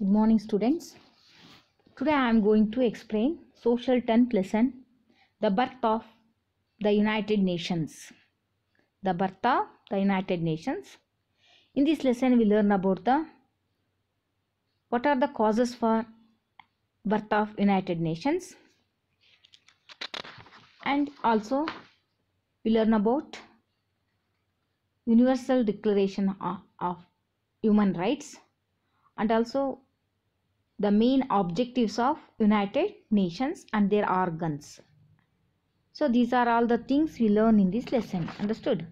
Good morning students. Today I am going to explain social tenth lesson, the birth of the United Nations. The birth of the United Nations. In this lesson we learn about the what are the causes for birth of United Nations and also we learn about Universal Declaration of, of Human Rights and also the main objectives of United Nations and their organs. So these are all the things we learn in this lesson. Understood?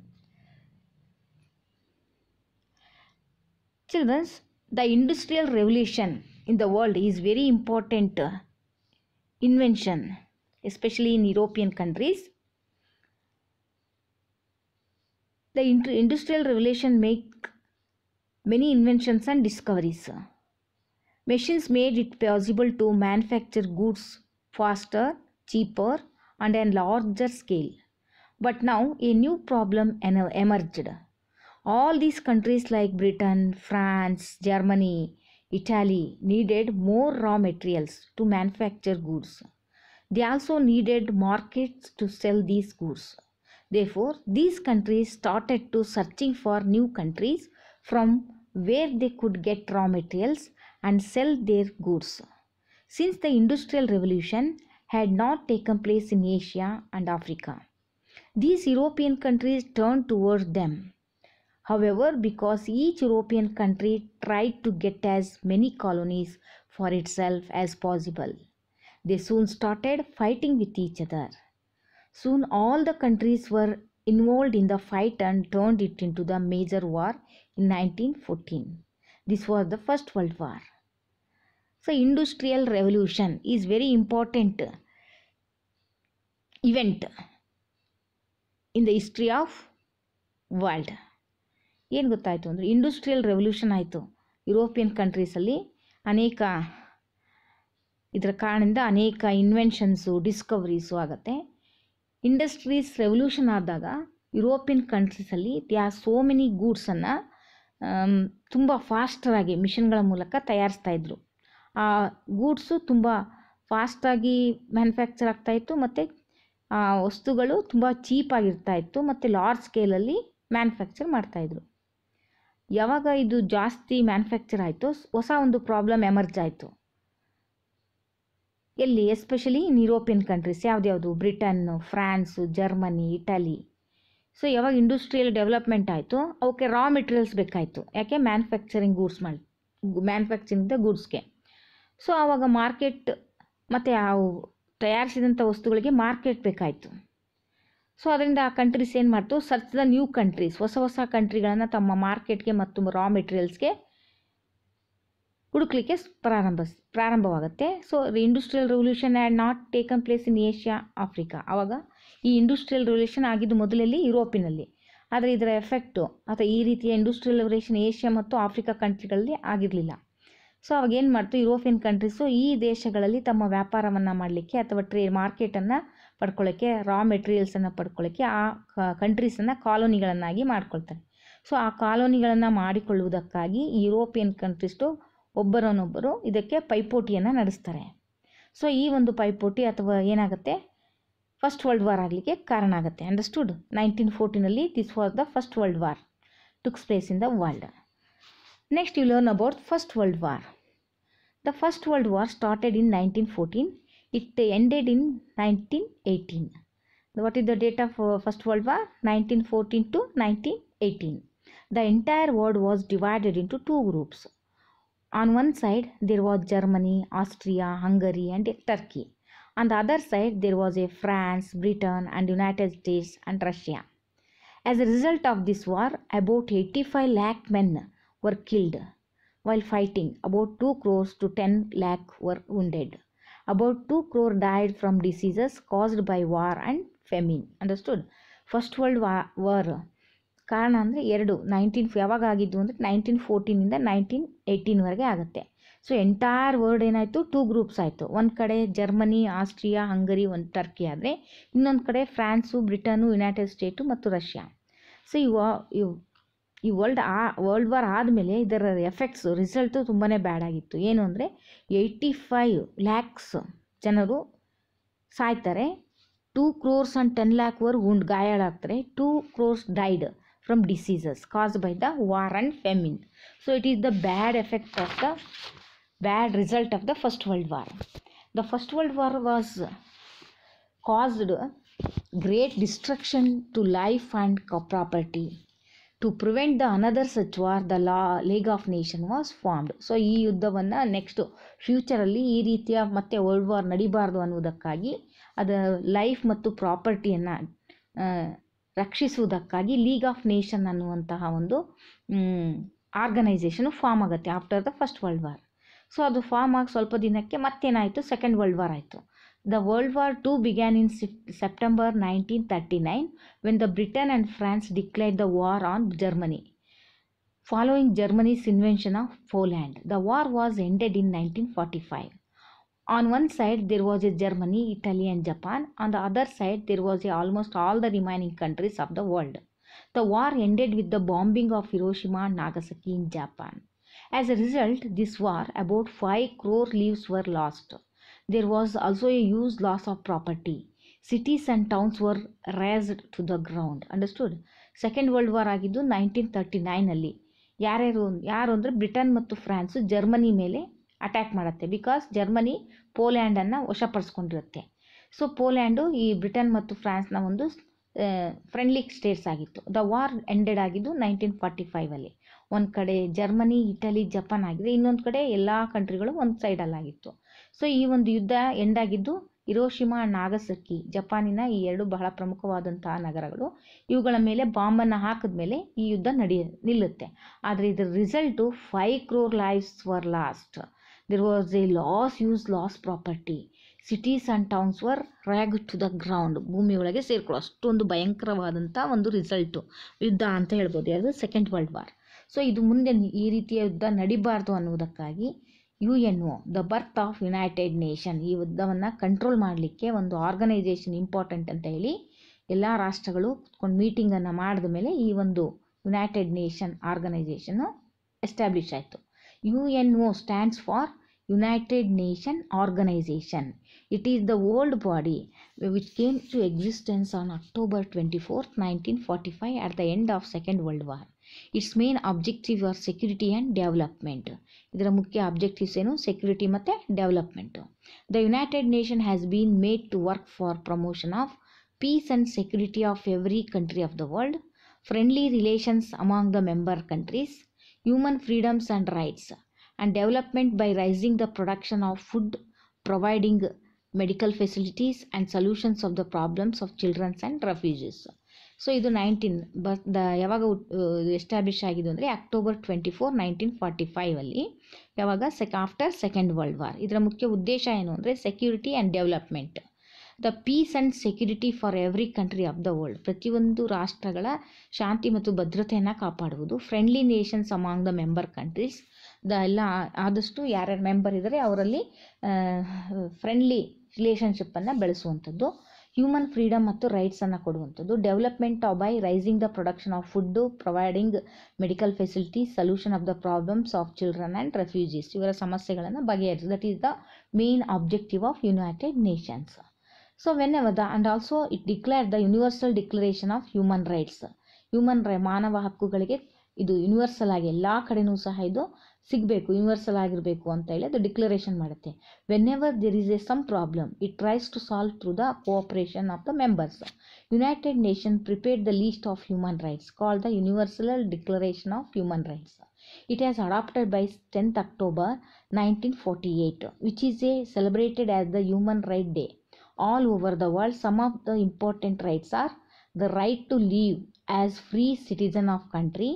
Children, the industrial revolution in the world is very important uh, invention, especially in European countries. The industrial revolution make many inventions and discoveries. Uh, Machines made it possible to manufacture goods faster, cheaper, and on larger scale. But now a new problem emerged. All these countries like Britain, France, Germany, Italy needed more raw materials to manufacture goods. They also needed markets to sell these goods. Therefore, these countries started to searching for new countries from where they could get raw materials and sell their goods. Since the Industrial Revolution had not taken place in Asia and Africa, these European countries turned towards them. However, because each European country tried to get as many colonies for itself as possible, they soon started fighting with each other. Soon, all the countries were involved in the fight and turned it into the major war in 1914. This was the first world war so industrial revolution is very important event in the history of world ಏನು ಗೊತ್ತಾಯಿತು ಅಂದರೆ industrial revolution ಆಯಿತು European ಕಂಟ್ರೀಸಲ್ಲಿ ಅನೇಕ ಇದರ ಕಾರಣದಿಂದ ಅನೇಕ inventions discoveries ಆಗುತ್ತೆ ಇಂಡಸ್ಟ್ರೀಸ್ ರೆವಲ್ಯೂಷನ್ ಆದಾಗ ಯುರೋಪಿಯನ್ ಕಂಟ್ರೀಸಲ್ಲಿ ದೇ ಆರ್ ಸೋ ಮೆನಿ ಗೂಡ್ಸನ್ನು ತುಂಬ ಫಾಸ್ಟರಾಗಿ ಮಿಷಿನ್ಗಳ ಮೂಲಕ ತಯಾರಿಸ್ತಾ ಇದ್ದರು ಆ ಗೂಡ್ಸು ತುಂಬ ಫಾಸ್ಟಾಗಿ ಮ್ಯಾನುಫ್ಯಾಕ್ಚರ್ ಆಗ್ತಾಯಿತ್ತು ಮತ್ತು ವಸ್ತುಗಳು ತುಂಬ ಚೀಪಾಗಿರ್ತಾ ಇತ್ತು ಮತ್ತು ಲಾರ್ಜ್ ಸ್ಕೇಲಲ್ಲಿ ಮ್ಯಾನುಫ್ಯಾಕ್ಚರ್ ಮಾಡ್ತಾಯಿದ್ರು ಯಾವಾಗ ಇದು ಜಾಸ್ತಿ ಮ್ಯಾನುಫ್ಯಾಕ್ಚರ್ ಆಯಿತು ಹೊಸ ಒಂದು ಪ್ರಾಬ್ಲಮ್ ಎಮರ್ಜ್ ಆಯಿತು ಎಲ್ಲಿ ಎಸ್ಪೆಷಲಿ ಇನ್ ಯುರೋಪಿಯನ್ ಕಂಟ್ರೀಸ್ ಯಾವುದ್ಯಾವುದು ಬ್ರಿಟನ್ನು ಫ್ರಾನ್ಸು ಜರ್ಮನಿ ಇಟಲಿ ಸೊ ಯಾವಾಗ ಇಂಡಸ್ಟ್ರಿಯಲ್ ಡೆವಲಪ್ಮೆಂಟ್ ಆಯಿತು ಅವಕ್ಕೆ ರಾ ಮೆಟೀರಿಯಲ್ಸ್ ಬೇಕಾಯಿತು ಯಾಕೆ ಮ್ಯಾನುಫ್ಯಾಕ್ಚರಿಂಗ್ ಗೂಡ್ಸ್ ಮಾಡಿ ಮ್ಯಾನುಫ್ಯಾಕ್ಚರಿಂಗ್ದ ಗೂಡ್ಸ್ಗೆ ಸೊ ಆವಾಗ ಮಾರ್ಕೆಟ್ ಮತ್ತು ಆ ತಯಾರಿಸಿದಂಥ ವಸ್ತುಗಳಿಗೆ ಮಾರ್ಕೆಟ್ ಬೇಕಾಯಿತು ಸೊ ಅದರಿಂದ ಆ ಕಂಟ್ರೀಸ್ ಏನು ಮಾಡ್ತು ಸರ್ಚ್ ದ ನ್ಯೂ ಕಂಟ್ರೀಸ್ ಹೊಸ ಹೊಸ ಕಂಟ್ರಿಗಳನ್ನು ತಮ್ಮ ಮಾರ್ಕೆಟ್ಗೆ ಮತ್ತು ರಾ ಮೆಟೀರಿಯಲ್ಸ್ಗೆ ಹುಡುಕ್ಲಿಕ್ಕೆ ಪ್ರಾರಂಭ ಪ್ರಾರಂಭವಾಗುತ್ತೆ so industrial revolution and not taken place in Asia Africa ಆವಾಗ ಈ ಇಂಡಸ್ಟ್ರಿಯಲ್ ರಿಲೇಷನ್ ಆಗಿದ್ದು ಮೊದಲಲ್ಲಿ ಯುರೋಪಿನಲ್ಲಿ ಆದರೆ ಇದರ ಎಫೆಕ್ಟು ಅಥವಾ ಈ ರೀತಿಯ ಇಂಡಸ್ಟ್ರಿಯಲ್ ರಿಲೇಷನ್ ಏಷ್ಯಾ ಮತ್ತು ಆಫ್ರಿಕಾ ಕಂಟ್ರಿಗಳಲ್ಲಿ ಆಗಿರಲಿಲ್ಲ ಸೊ ಅವಾಗ ಏನು ಮಾಡ್ತು ಯುರೋಪಿಯನ್ ಕಂಟ್ರೀಸು ಈ ದೇಶಗಳಲ್ಲಿ ತಮ್ಮ ವ್ಯಾಪಾರವನ್ನು ಮಾಡಲಿಕ್ಕೆ ಅಥವಾ ಟ್ರೇ ಮಾರ್ಕೆಟನ್ನು ಪಡ್ಕೊಳ್ಳೋಕ್ಕೆ ರಾ ಮೆಟೀರಿಯಲ್ಸನ್ನು ಪಡ್ಕೊಳ್ಳೋಕ್ಕೆ ಆ ಕಂಟ್ರೀಸನ್ನು ಕಾಲೋನಿಗಳನ್ನಾಗಿ ಮಾಡ್ಕೊಳ್ತಾರೆ ಸೊ ಆ ಕಾಲೋನಿಗಳನ್ನು ಮಾಡಿಕೊಳ್ಳುವುದಕ್ಕಾಗಿ ಯುರೋಪಿಯನ್ ಕಂಟ್ರೀಸ್ಟು ಒಬ್ಬರನ್ನೊಬ್ಬರು ಇದಕ್ಕೆ ಪೈಪೋಟಿಯನ್ನು ನಡೆಸ್ತಾರೆ ಸೊ ಈ ಒಂದು ಪೈಪೋಟಿ ಅಥವಾ ಏನಾಗುತ್ತೆ ಫಸ್ಟ್ ವರ್ಲ್ಡ್ ವಾರ್ ಆಗಲಿಕ್ಕೆ ಕಾರಣ ಆಗುತ್ತೆ ಅಂಡರ್ಸ್ಟುಡ್ ನೈನ್ಟೀನ್ ಫೋರ್ಟಿನಲ್ಲಿ this was the first world war tooks place in the world next you learn about first world war the first world war started in nineteen fourteen it ended in nineteen eighteen what is the date of first world war nineteen fourteen to nineteen eighteen the entire world was divided into two groups on one side there was Germany Austria Hungary and Turkey On the other side, there was a France, Britain, and United States and Russia. As a result of this war, about 85 lakh men were killed while fighting. About 2 crores to 10 lakh were wounded. About 2 crore died from diseases caused by war and famine. Understood? First world war, war ಕಾರಣ ಅಂದರೆ ಎರಡು nineteen ಯಾವಾಗ ಆಗಿದ್ದು ಅಂದರೆ nineteen ಫೋರ್ಟೀನಿಂದ nineteen ಏಯ್ಟೀನ್ವರೆಗೆ ಆಗುತ್ತೆ so entire world ಏನಾಯಿತು two groups ಆಯಿತು ಒಂದು ಕಡೆ ಜರ್ಮನಿ ಆಸ್ಟ್ರಿಯಾ ಹಂಗರಿ ಒಂದು ಟರ್ಕಿ ಆದರೆ ಇನ್ನೊಂದು ಕಡೆ ಫ್ರಾನ್ಸು ಬ್ರಿಟನು ಯುನೈಟೆಡ್ ಸ್ಟೇಟು ಮತ್ತು ರಷ್ಯಾ ಸೊ ಈ ಈ ವರ್ಲ್ಡ್ ಆ ವರ್ಲ್ಡ್ ವಾರ್ ಆದಮೇಲೆ ಇದರ ಎಫೆಕ್ಟ್ಸ್ ರಿಸಲ್ಟು ತುಂಬಾ ಬ್ಯಾಡ್ ಆಗಿತ್ತು ಏನು ಅಂದರೆ ಏಯ್ಟಿ ಫೈವ್ ಲ್ಯಾಕ್ಸ್ ಜನರು ಸಾಯ್ತಾರೆ two crores and ten were ಉಂಡ್ ಗಾಯಾಳಾಗ್ತಾರೆ two crores died from diseases cause by the war and famine so it is the bad effect of the bad result of the first world war the first world war was caused great destruction to life and property to prevent the another such war the ಲಾ league of nation was formed so ಈ ಯುದ್ಧವನ್ನು next ಫ್ಯೂಚರಲ್ಲಿ ಈ ರೀತಿಯ ಮತ್ತೆ world war ನಡಿಬಾರ್ದು ಅನ್ನುವುದಕ್ಕಾಗಿ ಅದು life ಮತ್ತು ಪ್ರಾಪರ್ಟಿಯನ್ನು ರಕ್ಷಿಸುವುದಕ್ಕಾಗಿ ಲೀಗ್ ಆಫ್ ನೇಷನ್ ಅನ್ನುವಂತಹ ಒಂದು ಆರ್ಗನೈಸೇಷನು ಫಾರ್ಮ್ ಆಗುತ್ತೆ after the first world war so ಅದು ಫಾರ್ಮ್ ಆಗಿ ಸ್ವಲ್ಪ ದಿನಕ್ಕೆ ಮತ್ತೇನಾಯಿತು ಸೆಕೆಂಡ್ ವರ್ಲ್ಡ್ ವಾರ್ ಆಯಿತು the world war two began in September nineteen thirty nine when the Britain and France declare the war on Germany following Germany's invention of Poland the war was ended in nineteen forty five On one side, there was Germany, Italy, and Japan. On the other side, there was almost all the remaining countries of the world. The war ended with the bombing of Hiroshima and Nagasaki in Japan. As a result this war about 5 crore lives were lost there was also a use loss of property cities and towns were razed to the ground understood second world war ಆಗಿದ್ದು nineteen thirty ನೈನಲ್ಲಿ ಯಾರ್ಯಾರು ಯಾರು ಅಂದರೆ Britain ಮತ್ತು France Germany ಮೇಲೆ attack ಮಾಡುತ್ತೆ because Germany ಪೋಲ್ಯಾಂಡನ್ನು ವಶಪಡಿಸ್ಕೊಂಡಿರುತ್ತೆ ಸೊ ಪೋಲ್ಯಾಂಡು ಈ ಬ್ರಿಟನ್ ಮತ್ತು ಫ್ರಾನ್ಸ್ನ ಒಂದು ಫ್ರೆಂಡ್ಲಿ ಸ್ಟೇಟ್ಸ್ ಆಗಿತ್ತು ದ ವಾರ್ ಎಂಡೆಡ್ ಆಗಿದ್ದು ನೈನ್ಟೀನ್ ಫಾರ್ಟಿ ಫೈವಲ್ಲಿ ಒಂದು ಕಡೆ ಜರ್ಮನಿ ಇಟಲಿ ಜಪಾನ್ ಆಗಿದೆ ಇನ್ನೊಂದು ಕಡೆ ಎಲ್ಲ ಕಂಟ್ರಿಗಳು ಒಂದು ಸೈಡಲ್ಲಾಗಿತ್ತು ಸೊ ಈ ಒಂದು ಯುದ್ಧ ಎಂಡಾಗಿದ್ದು ಇರೋಶಿಮಾ ನಾಗಸಕ್ಕಿ ಜಪಾನಿನ ಈ ಎರಡು ಬಹಳ ಪ್ರಮುಖವಾದಂತಹ ನಗರಗಳು ಇವುಗಳ ಮೇಲೆ ಬಾಂಬನ್ನು ಹಾಕಿದ ಮೇಲೆ ಈ ಯುದ್ಧ ನಡೆಯ ನಿಲ್ಲುತ್ತೆ ಆದರೆ ಇದರ result five crore lives were lost there was a loss use loss property cities and towns were rag to the ground ಭೂಮಿಯೊಳಗೆ ಸೇರ್ಕೊಳ್ಳೋ ಅಷ್ಟೊಂದು ಭಯಂಕರವಾದಂಥ ಒಂದು ರಿಸಲ್ಟು ಯುದ್ಧ ಅಂತ ಹೇಳ್ಬೋದು ಯಾವುದು ಸೆಕೆಂಡ್ ವರ್ಲ್ಡ್ ವಾರ್ ಸೊ ಇದು ಮುಂದೆ ಈ ರೀತಿಯ ಯುದ್ಧ ನಡಿಬಾರ್ದು ಅನ್ನುವುದಕ್ಕಾಗಿ U N O the birth of United Nation ಈ ಯುದ್ಧವನ್ನು ಕಂಟ್ರೋಲ್ ಮಾಡಲಿಕ್ಕೆ ಒಂದು ಆರ್ಗನೈಸೇಷನ್ ಇಂಪಾರ್ಟೆಂಟ್ ಅಂತ ಹೇಳಿ ಎಲ್ಲ ರಾಷ್ಟ್ರಗಳು ಕುತ್ಕೊಂಡು ಮೀಟಿಂಗನ್ನು ಮಾಡಿದ ಮೇಲೆ ಈ ಒಂದು ಯುನೈಟೆಡ್ ನೇಷನ್ ಆರ್ಗನೈಸೇಷನ್ನು ಎಸ್ಟಾಬ್ಲಿಷ್ ಆಯಿತು U N O stands for United Nation organisation it is the old body which came to existence on October twenty fourth nineteen forty five at the end of second world war its main objective are security and development ಇದರ ಮುಖ್ಯ objectives ಏನು security ಮತ್ತು development the United Nation has been made to work for promotion of peace and security of every country of the world friendly relations among the member countries human freedoms and rights and development by raising the production of food providing medical facilities and solutions of the problems of childrens and refugees so ಇದು nineteen ಬರ್ ದ ಯಾವಾಗ establish ಆಗಿದ್ದು ಅಂದರೆ October twenty four nineteen forty ಫೈವಲ್ಲಿ ಯಾವಾಗ ಸೆಕ್ after second world war ಇದರ ಮುಖ್ಯ ಉದ್ದೇಶ ಏನು ಅಂದರೆ security and development the peace and security for every country of the world ಪ್ರತಿಯೊಂದು ರಾಷ್ಟ್ರಗಳ ಶಾಂತಿ ಮತ್ತು ಭದ್ರತೆಯನ್ನು ಕಾಪಾಡುವುದು friendly nations among the member countries the ಎಲ್ಲ ಆದಷ್ಟು ಯಾರ್ಯಾರು ಮೆಂಬರ್ ಇದ್ದರೆ ಅವರಲ್ಲಿ ಫ್ರೆಂಡ್ಲಿ ರಿಲೇಷನ್ಶಿಪ್ಪನ್ನು ಬೆಳೆಸುವಂಥದ್ದು ಹ್ಯೂಮನ್ ಫ್ರೀಡಮ್ ಮತ್ತು ರೈಟ್ಸನ್ನು ಕೊಡುವಂಥದ್ದು development by raising the production of food providing medical facility solution of the problems of children and refugees ಇವರ ಸಮಸ್ಯೆಗಳನ್ನು ಬಗೆಹರಿಸಿ that is the main objective of United Nations so whenever the and also it declare the universal declaration of human rights human ರೈ ಮಾನವ ಹಕ್ಕುಗಳಿಗೆ ಇದು universal ಆಗಿ ಎಲ್ಲ ಕಡೆನೂ ಸಹ ಇದು ಸಿಗಬೇಕು ಯೂನಿವರ್ಸಲ್ ಆಗಿರಬೇಕು ಅಂತ ಹೇಳಿ ಅದು ಡಿಕ್ಲರೇಷನ್ ಮಾಡುತ್ತೆ whenever there is a some problem it tries to solve through the cooperation of the members United Nation prepared the list of human rights call the universal declaration of human rights it as adopted by tenth October nineteen forty eight which is a celebrated as the human right day all over the world some of the important rights are the right to live as free citizen of country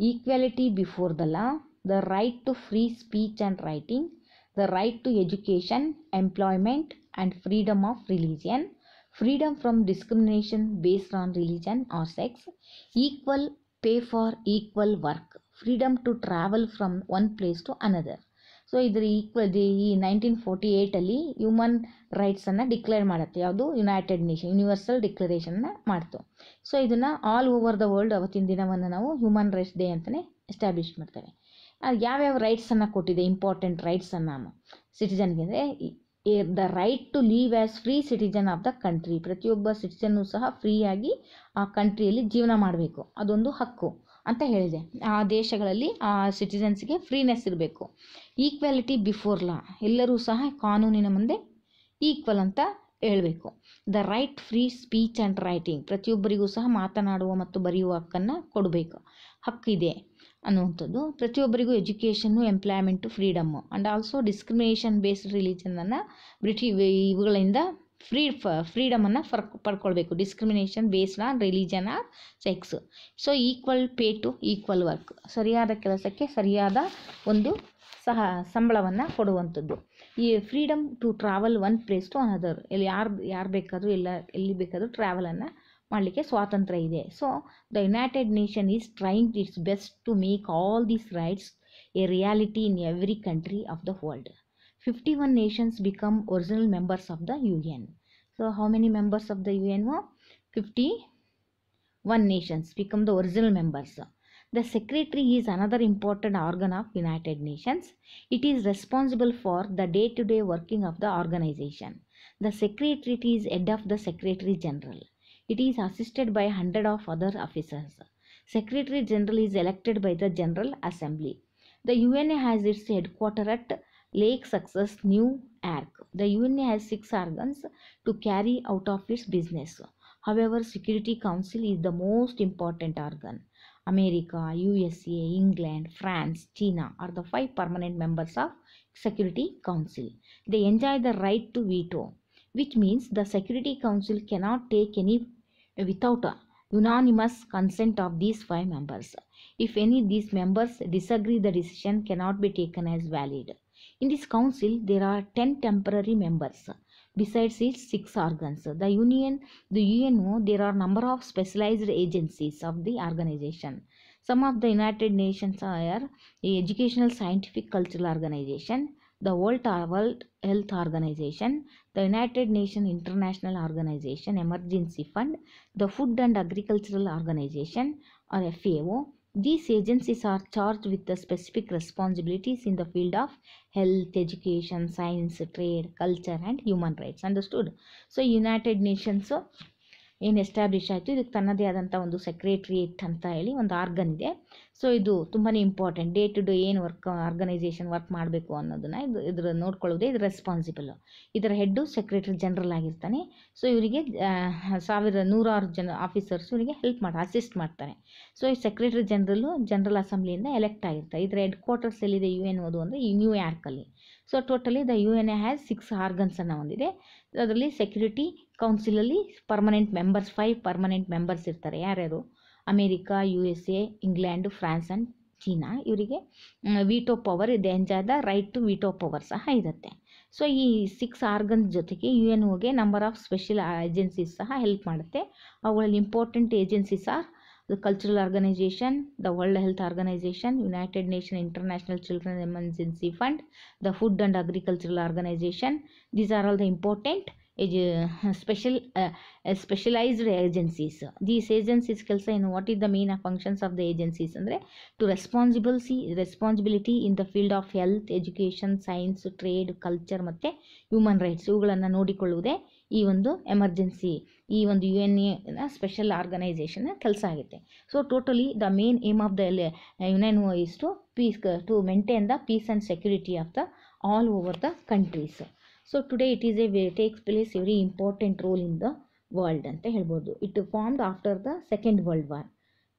equality before the law, the right to free speech and writing, the right to education, employment, and freedom of religion, freedom from discrimination based on religion or sex, equal pay for equal work, freedom to travel from one place to another. So ಇದ್ರ equal ಈ nineteen forty ಏಯ್ಟಲ್ಲಿ human ರೈಟ್ಸನ್ನು declare ಮಾಡುತ್ತೆ ಯಾವುದು United nation universal ಡಿಕ್ಲರೇಷನ್ನ ಮಾಡ್ತು so ಇದನ್ನು all over the world ಅವತ್ತಿನ ದಿನವನ್ನು ನಾವು ಹ್ಯೂಮನ್ ರೈಟ್ಸ್ ಡೇ ಅಂತಲೇ ಎಸ್ಟಾಬ್ಲಿಷ್ ಮಾಡ್ತೇವೆ ಯಾವ್ಯಾವ ರೈಟ್ಸನ್ನು ಕೊಟ್ಟಿದೆ ಇಂಪಾರ್ಟೆಂಟ್ ರೈಟ್ಸನ್ನು ಸಿಟಿಜನ್ಗೆ ಅಂದರೆ the right to live as free citizen of the country ಪ್ರತಿಯೊಬ್ಬ ಸಿಟಿಜನ್ನು ಸಹ ಫ್ರೀಯಾಗಿ ಆ ಕಂಟ್ರಿಯಲ್ಲಿ ಜೀವನ ಮಾಡಬೇಕು ಅದೊಂದು ಹಕ್ಕು ಅಂತ ಹೇಳಿದೆ ಆ ದೇಶಗಳಲ್ಲಿ ಆ ಸಿಟಿಸನ್ಸ್ಗೆ ಫ್ರೀನೆಸ್ ಇರಬೇಕು ಈಕ್ವಾಲಿಟಿ ಬಿಫೋರ್ ಲಾ ಎಲ್ಲರೂ ಸಹ ಕಾನೂನಿನ ಮುಂದೆ ಈಕ್ವಲ್ ಅಂತ ಹೇಳಬೇಕು the right free speech and writing ಪ್ರತಿಯೊಬ್ಬರಿಗೂ ಸಹ ಮಾತನಾಡುವ ಮತ್ತು ಬರೆಯುವ ಹಕ್ಕನ್ನು ಕೊಡಬೇಕು ಹಕ್ಕಿದೆ ಅನ್ನುವಂಥದ್ದು ಪ್ರತಿಯೊಬ್ಬರಿಗೂ education employment freedom and also discrimination based ರಿಲೀಜನನ್ನು ಬ್ರಿಟಿ ಇವುಗಳಿಂದ ಫ್ರೀ ಫ ಫ್ರೀಡಮನ್ನು ಫರ್ ಪಡ್ಕೊಳ್ಬೇಕು discrimination based on religion or sex so equal pay to equal work ಸರಿಯಾದ ಕೆಲಸಕ್ಕೆ ಸರಿಯಾದ ಒಂದು ಸಹ ಸಂಬಳವನ್ನು ಕೊಡುವಂಥದ್ದು ಈ freedom to travel one place to another ಎಲ್ಲಿ ಯಾರು ಯಾರು ಬೇಕಾದರೂ ಎಲ್ಲ ಎಲ್ಲಿ ಬೇಕಾದರೂ ಟ್ರಾವೆಲನ್ನು ಮಾಡಲಿಕ್ಕೆ ಸ್ವಾತಂತ್ರ್ಯ ಇದೆ so the United Nation is trying its best to make all these rights a reality in every country of the world 51 nations become original members of the UN. So how many members of the UN were? 51 nations become the original members. The Secretary is another important organ of United Nations. It is responsible for the day-to-day -day working of the organization. The Secretary is head of the Secretary General. It is assisted by 100 of other officers. Secretary General is elected by the General Assembly. The UN has its headquarters at Lake Success New Arc. The UN has six organs to carry out of its business. However, Security Council is the most important organ. America, USA, England, France, China are the five permanent members of Security Council. They enjoy the right to veto, which means the Security Council cannot take any without a unanimous consent of these five members. If any of these members disagree, the decision cannot be taken as valid. In this council, there are 10 temporary members. Besides its six organs, the union, the UNO, there are number of specialized agencies of the organization. Some of the United Nations are the Educational, Scientific, Cultural Organization, the World Health Organization, the United Nations International Organization Emergency Fund, the Food and Agricultural Organization or FAO, these agencies are charged with the specific responsibilities in the field of health, education, science, trade, culture and human rights. Understood? So, United Nations ಏನು establish ಆಯಿತು ಇದಕ್ಕೆ ತನ್ನದೇ ಆದಂಥ ಒಂದು secretariat ಅಂತ ಹೇಳಿ ಒಂದು organ ಇದೆ ಸೊ ಇದು ತುಂಬಾ ಇಂಪಾರ್ಟೆಂಟ್ ಡೇ ಟು ಡೇ ಏನು ವರ್ಕ್ ಆರ್ಗನೈಸೇಷನ್ ವರ್ಕ್ ಮಾಡಬೇಕು ಅನ್ನೋದನ್ನು ಇದು ಇದ್ರ ನೋಡ್ಕೊಳ್ಳೋದೇ ಇದು ರೆಸ್ಪಾನ್ಸಿಬಲ್ ಇದರ ಹೆಡ್ಡು ಸೆಕ್ರೆಟರಿ ಜನರಲ್ ಆಗಿರ್ತಾನೆ ಸೊ ಇವರಿಗೆ ಸಾವಿರ ನೂರಾರು ಜನ ಆಫೀಸರ್ಸ್ ಇವರಿಗೆ ಹೆಲ್ಪ್ ಮಾಡಿ ಅಸಿಸ್ಟ್ ಮಾಡ್ತಾರೆ ಸೊ ಈ ಸೆಕ್ರೆಟರಿ ಜನರಲ್ಲು ಜನರಲ್ ಅಸೆಂಬ್ಲಿಯಿಂದ ಎಲೆಕ್ಟ್ ಆಗಿರ್ತಾರೆ ಇದರ ಹೆಡ್ ಕ್ವಾರ್ಟರ್ಸ್ ಎಲ್ಲಿದೆ ಯು ಎನ್ ಓದು ಅಂದರೆ ನ್ಯೂಯಾರ್ಕಲ್ಲಿ so totally the U N A has six ಆರ್ಗನ್ಸನ್ನು ಹೊಂದಿದೆ ಅದರಲ್ಲಿ ಸೆಕ್ಯೂರಿಟಿ ಕೌನ್ಸಿಲಲ್ಲಿ permanent members five permanent members ಇರ್ತಾರೆ ಯಾರ್ಯಾರು America U S A England France and China ಇವರಿಗೆ ವೀಟೋ ಪವರ್ ಇದೆ ಅಂಜಾದ ರೈಟ್ ಟು ವಿಟೋ ಪವರ್ ಸಹ ಇರುತ್ತೆ ಸೊ ಈ ಸಿಕ್ಸ್ ಆರ್ಗನ್ಸ್ ಜೊತೆಗೆ ಯು ಎನ್ ಒಗೆ ನಂಬರ್ ಆಫ್ ಸ್ಪೆಷಲ್ ಏಜೆನ್ಸೀಸ್ ಸಹ ಹೆಲ್ಪ್ ಮಾಡುತ್ತೆ ಅವುಗಳಲ್ಲಿ important agencies are the cultural organisation the world health organisation United Nation international children emergency fund the food and agricultural organisation these are all the important special special specialised agencies these agencies ಕೆಲಸ ಏನು what is the main ಆ functions of the agencies ಅಂದರೆ to responsible ಸಿ responsibility in the field of health education science trade culture ಮತ್ತು human rights ಇವುಗಳನ್ನು ನೋಡಿಕೊಳ್ಳುವುದೇ ಈ ಒಂದು ಎಮರ್ಜೆನ್ಸಿ ಈ ಒಂದು U N A special organisation ಕೆಲಸ ಆಗುತ್ತೆ so totally the main aim of the union is to peace to maintain the peace and security of the all over the countries so today it is a takes place very important role in the world ಅಂತ ಹೇಳ್ಬೋದು it formed after the second world war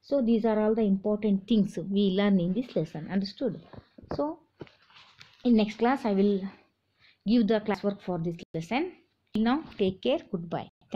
so these are all the important things we learn in this lesson understood so in next class I will give the classwork for this lesson. Now take care. Goodbye.